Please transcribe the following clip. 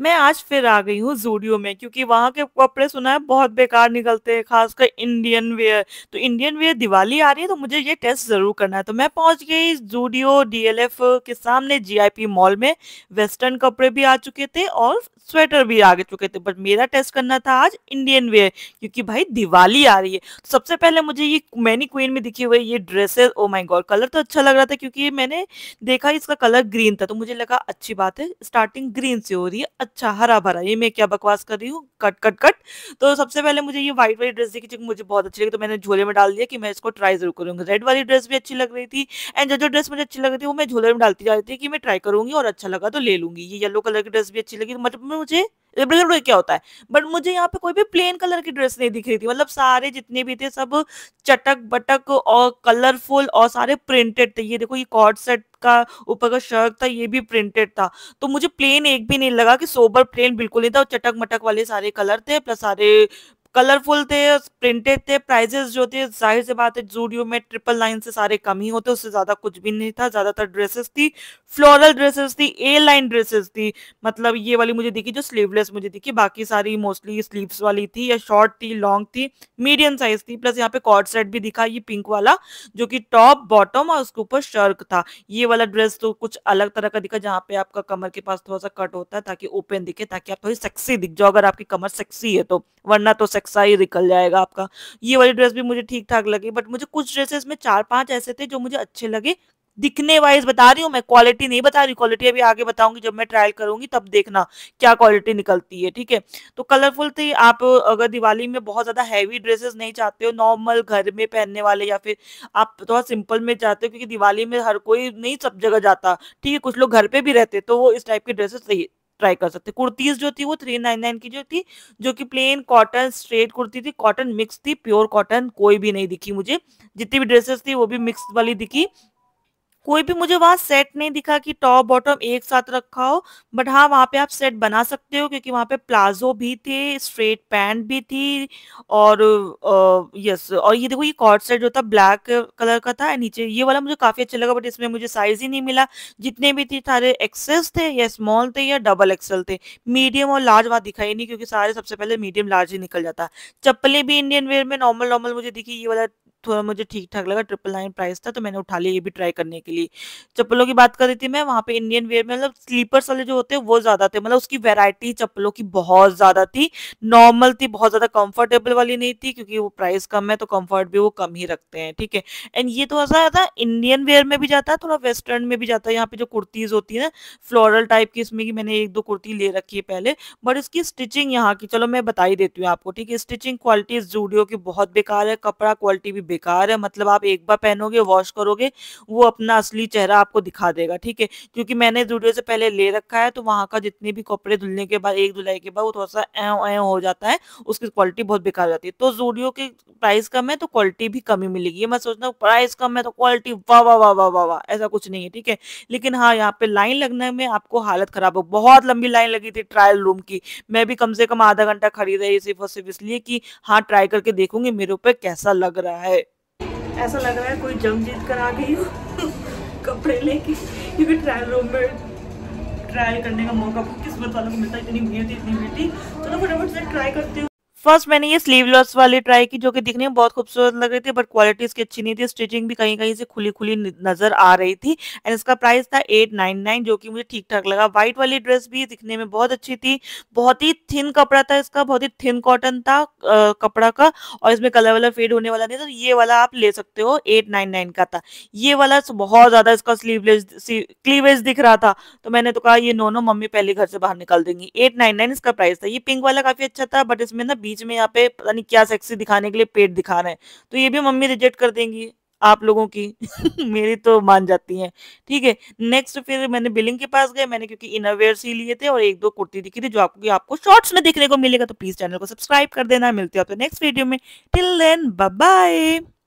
मैं आज फिर आ गई हूँ जूडियो में क्योंकि वहाँ के कपड़े सुना है बहुत बेकार निकलते हैं खासकर इंडियन वेयर तो इंडियन वेयर दिवाली आ रही है तो मुझे ये टेस्ट ज़रूर करना है तो मैं पहुँच गई जूडियो डीएलएफ के सामने जीआईपी मॉल में वेस्टर्न कपड़े भी आ चुके थे और स्वेटर भी आ चुके थे बट मेरा टेस्ट करना था आज इंडियन वेयर क्योंकि भाई दिवाली आ रही है तो सबसे पहले मुझे ये मैनी क्वीन में दिखी हुई ये dresses oh my god colour तो अच्छा लग रहा था क्योंकि मैंने देखा इसका कलर ग्रीन था तो मुझे लगा अच्छी बात है स्टार्टिंग ग्रीन से हो रही है अच्छा हरा भरा ये मैं क्या बकवास कर रही हूँ कट कट कट तो सबसे पहले मुझे ये व्हाइट वाली ड्रेस देखी जो मुझे बहुत अच्छी लगी तो मैंने झोले में डाल दिया कि मैं इसको ट्राई जरूर करूंगी रेड वाली ड्रेस भी अच्छी लग रही थी एंड जो जो ड्रेस मुझे अच्छी लग रही थी वो मैं झोले में डालती जा रही थी कि मैं ट्राई करूंगी और अच्छा लगा तो ले लूंगी ये येलो कलर की ड्रेस भी अच्छी लगी तो मतलब मुझे लिबरल मतलब क्या होता है बट मुझे यहाँ पे कोई भी प्लेन कलर की ड्रेस नहीं दिख रही थी मतलब सारे जितने भी थे सब चटक बटक और कलरफुल और सारे प्रिंटेड थे ये देखो ये कॉर्ड सेट का ऊपर का शर्ट था ये भी प्रिंटेड था तो मुझे प्लेन एक भी नहीं लगा कि सोबर प्लेन बिल्कुल नहीं था और चटक मटक वाले सारे कलर थे प्लस सारे कलरफुल थे प्रिंटेड थे प्राइजेस जो थे जाहिर से बात है जूडियो में ट्रिपल लाइन से सारे कम ही होते उससे ज़्यादा कुछ भी नहीं था ज़्यादातर ड्रेसेस थी फ्लोरल ड्रेसेस थी ए लाइन ड्रेसेस थी मतलब ये वाली मुझे दिखी जो स्लीवलेस मुझे दिखी बाकी सारी मोस्टली स्लीव्स वाली थी या शॉर्ट थी लॉन्ग थी मीडियम साइज थी प्लस यहाँ पे कॉर्ड सेट भी दिखा ये पिंक वाला जो कि टॉप बॉटम और उसके ऊपर शर्क था ये वाला ड्रेस तो कुछ अलग तरह का दिखा जहाँ पे आपका कमर के पास थोड़ा सा कट होता है ताकि ओपन दिखे ताकि आप थोड़ी सेक्सी दिख जाओ अगर आपकी कमर सेक्सी है तो वरना तो सेक्सी नक्शा ही निकल जाएगा आपका ये वाली ड्रेस भी मुझे ठीक ठाक लगी बट मुझे कुछ ड्रेसेस में चार पांच ऐसे थे जो मुझे अच्छे लगे दिखने वाइज बता रही हूँ मैं क्वालिटी नहीं बता रही क्वालिटी अभी आगे बताऊंगी जब मैं ट्रायल करूंगी तब देखना क्या क्वालिटी निकलती है ठीक है तो कलरफुल थी आप अगर दिवाली में बहुत ज्यादा हैवी ड्रेसेस नहीं चाहते हो नॉर्मल घर में पहनने वाले या फिर आप थोड़ा सिंपल में चाहते हो क्योंकि दिवाली में हर कोई नहीं सब जगह जाता ठीक है कुछ लोग घर पे भी रहते तो वो इस टाइप के ड्रेसेस ट्राई कर सकते कुर्तीज जो थी वो थ्री नाइन नाइन की जो थी जो कि प्लेन कॉटन स्ट्रेट कुर्ती थी कॉटन मिक्स थी प्योर कॉटन कोई भी नहीं दिखी मुझे जितनी भी ड्रेसेस थी वो भी मिक्स वाली दिखी कोई भी मुझे वहाँ सेट नहीं दिखा कि टॉप बॉटम एक साथ रखा हो बट हाँ वहां पे आप सेट बना सकते हो क्योंकि वहां पे प्लाजो भी थे स्ट्रेट पैंट भी थी और यस और ये देखो ये कॉर्ड सेट जो था ब्लैक कलर का था नीचे ये वाला मुझे काफ़ी अच्छा लगा बट इसमें मुझे साइज ही नहीं मिला जितने भी थे सारे एक्सेस थे या स्मॉल थे या डबल एक्सेल थे मीडियम और लार्ज वहां दिखाई नहीं क्योंकि सारे सबसे पहले मीडियम लार्ज ही निकल जाता चप्पलें भी इंडियन वेयर में नॉर्मल नॉर्मल मुझे दिखी ये वाला थोड़ा तो मुझे ठीक ठाक लगा ट्रिपल नाइन प्राइस था तो मैंने उठा लिया ये भी ट्राई करने के लिए चप्पलों की बात कर रही थी मैं वहाँ पे इंडियन वेयर में मतलब स्लीपर्स वाले जो होते हैं वो ज़्यादा थे मतलब उसकी वेरायटी चप्पलों की बहुत ज़्यादा थी नॉर्मल थी बहुत ज़्यादा कंफर्टेबल वाली नहीं थी क्योंकि वो प्राइस कम है तो कम्फर्ट भी वो कम ही रखते हैं ठीक है एंड ये थोड़ा सा था इंडियन वेयर में भी जाता है थोड़ा वेस्टर्न में भी जाता है यहाँ पे जो कुर्तीज़ होती है ना फ्लोरल टाइप की इसमें की मैंने एक दो कुर्ती ले रखी है पहले बट इसकी स्टिचिंग यहाँ की चलो मैं बताई देती हूँ आपको ठीक है स्टिचिंग क्वालिटी जूडियो की बहुत बेकार है कपड़ा क्वालिटी भी बेकार है मतलब आप एक बार पहनोगे वॉश करोगे वो अपना असली चेहरा आपको दिखा देगा ठीक है क्योंकि मैंने इस वीडियो से पहले ले रखा है तो वहाँ का जितने भी कपड़े धुलने के बाद एक धुलाई के बाद वो थोड़ा सा ए हो जाता है उसकी क्वालिटी बहुत बेकार हो जाती है तो जूडियो की प्राइस कम है तो क्वालिटी भी कमी मिलेगी मैं सोचना प्राइस कम है तो क्वालिटी वाह वाह वाह वाह वाह वाह ऐसा कुछ नहीं है ठीक है लेकिन हाँ यहाँ पे लाइन लगने में आपको हालत खराब हो बहुत लंबी लाइन लगी थी ट्रायल रूम की मैं भी कम से कम आधा घंटा खड़ी रही सिर्फ और सिर्फ इसलिए कि हाँ ट्राई करके देखूंगी मेरे ऊपर कैसा लग रहा है ऐसा लग रहा है कोई जंग जीत कर आ गई हो कपड़े लेके क्योंकि ट्रायल रूम में ट्रायल करने का मौका किस्मत वालों को मिलता है इतनी भीड़ थी इतनी भीड़ थी चलो फटाफट से ट्राई करती हूँ फर्स्ट मैंने ये स्लीवलेस वाली ट्राई की जो कि दिखने में बहुत खूबसूरत लग रही थी बट क्वालिटी इसकी अच्छी नहीं थी स्टिचिंग भी कहीं कहीं से खुली खुली नजर आ रही थी एंड इसका प्राइस था एट नाइन नाइन जो कि मुझे ठीक ठाक लगा व्हाइट वाली ड्रेस भी दिखने में बहुत अच्छी थी बहुत ही थिन कपड़ा था इसका बहुत ही थिन कॉटन था आ, कपड़ा का और इसमें कलर वाला फेड होने वाला नहीं था तो ये वाला आप ले सकते हो एट नाइन नाइन का था ये वाला बहुत ज्यादा इसका स्लीवलेस क्लीवेज दिख रहा था तो मैंने तो कहा ये नो नो मम्मी पहले घर से बाहर निकाल देंगी एट नाइन नाइन इसका प्राइस था ये पिंक वाला काफी अच्छा था बट इसमें ना बीच में यहाँ पे पता नहीं क्या सेक्सी दिखाने के लिए पेट दिखा रहे हैं तो ये भी मम्मी रिजेक्ट कर देंगी आप लोगों की मेरी तो मान जाती हैं ठीक है नेक्स्ट फिर मैंने बिलिंग के पास गए मैंने क्योंकि इनरवेयर ही लिए थे और एक दो कुर्ती दिखी थी जो आपको आपको शॉर्ट्स में देखने को मिलेगा तो प्लीज चैनल को सब्सक्राइब कर देना मिलते हैं तो नेक्स्ट वीडियो में टिल देन बाय बाय